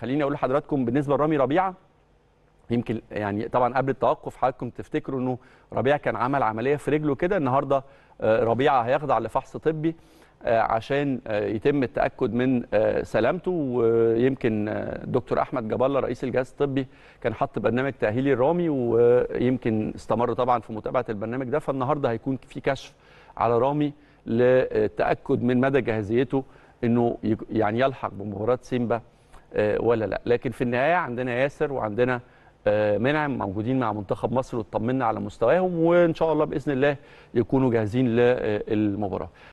خليني اقول لحضراتكم بالنسبه لرامي ربيعه يمكن يعني طبعا قبل التوقف حضراتكم تفتكروا انه ربيعه كان عمل عمليه في رجله كده النهارده آه، ربيعه هيخضع لفحص طبي آه، عشان آه، يتم التاكد من سلامته ويمكن دكتور احمد جبله رئيس الجهاز الطبي كان حط برنامج تاهيلي رامي ويمكن استمر طبعا في متابعه البرنامج ده فالنهارده هيكون في كشف على رامي للتاكد من مدى جاهزيته انه يعني يلحق بمباراه سيمبا آه، ولا لا لكن في النهايه عندنا ياسر وعندنا آه، منعم موجودين مع منتخب مصر واطمنا على مستواهم وان شاء الله باذن الله يكونوا جاهزين للمباراه